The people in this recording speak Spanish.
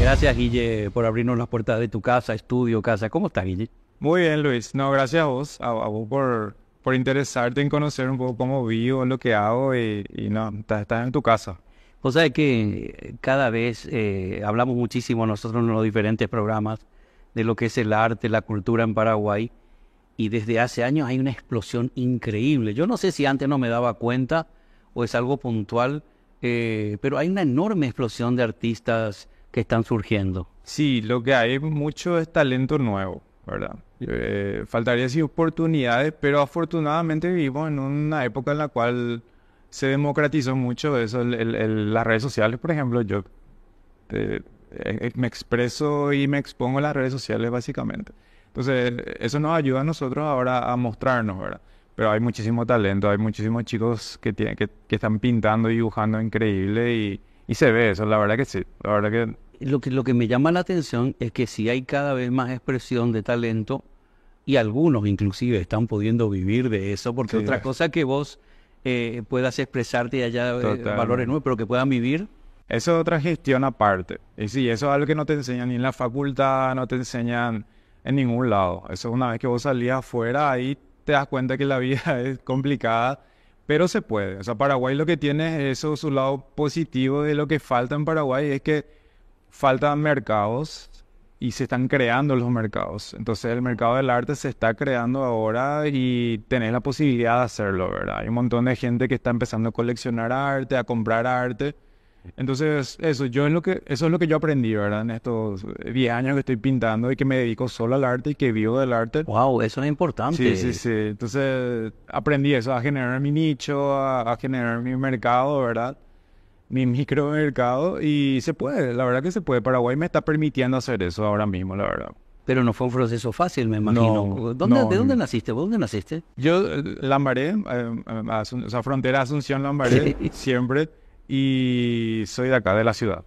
Gracias, Guille, por abrirnos las puertas de tu casa, estudio, casa. ¿Cómo estás, Guille? Muy bien, Luis. No, gracias a vos, a, vos por, por, interesarte en conocer un poco cómo vivo, lo que hago y, no, estás, en tu casa. pues sabés que eh, cada vez eh, hablamos muchísimo nosotros en los diferentes programas de lo que es el arte, la cultura en Paraguay, y desde hace años hay una explosión increíble. Yo no sé si antes no me daba cuenta o es algo puntual, eh, pero hay una enorme explosión de artistas, que están surgiendo? Sí, lo que hay mucho es talento nuevo, ¿verdad? Eh, faltaría si oportunidades, pero afortunadamente vivimos en una época en la cual se democratizó mucho eso, las redes sociales, por ejemplo, yo eh, eh, me expreso y me expongo en las redes sociales básicamente. Entonces, eso nos ayuda a nosotros ahora a mostrarnos, ¿verdad? Pero hay muchísimo talento, hay muchísimos chicos que, tienen, que, que están pintando y dibujando increíble y y se ve eso, la verdad que sí. La verdad que... Lo, que... lo que me llama la atención es que si hay cada vez más expresión de talento y algunos inclusive están pudiendo vivir de eso, porque otra cosa que vos eh, puedas expresarte y eh, allá valores nuevos, pero que puedan vivir. Eso es otra gestión aparte. Y sí, eso es algo que no te enseñan ni en la facultad, no te enseñan en ningún lado. Eso es una vez que vos salías afuera, ahí te das cuenta que la vida es complicada pero se puede. O sea, Paraguay lo que tiene es eso, su lado positivo de lo que falta en Paraguay es que faltan mercados y se están creando los mercados. Entonces el mercado del arte se está creando ahora y tenés la posibilidad de hacerlo, ¿verdad? Hay un montón de gente que está empezando a coleccionar arte, a comprar arte entonces, eso, yo en lo que, eso es lo que yo aprendí, ¿verdad? En estos 10 eh, años que estoy pintando y que me dedico solo al arte y que vivo del arte. ¡Wow! Eso es importante. Sí, sí, sí. Entonces, aprendí eso, a generar mi nicho, a, generar mi mercado, ¿verdad? Mi micromercado y se puede, la verdad que se puede. Paraguay me está permitiendo hacer eso ahora mismo, la verdad. Pero no fue un proceso fácil, me imagino. No, ¿Dónde, ¿De dónde naciste? ¿Vos dónde naciste? Yo, eh, Lambaré, eh, o sea, frontera Asunción-Lambaré, siempre y soy de acá, de la ciudad.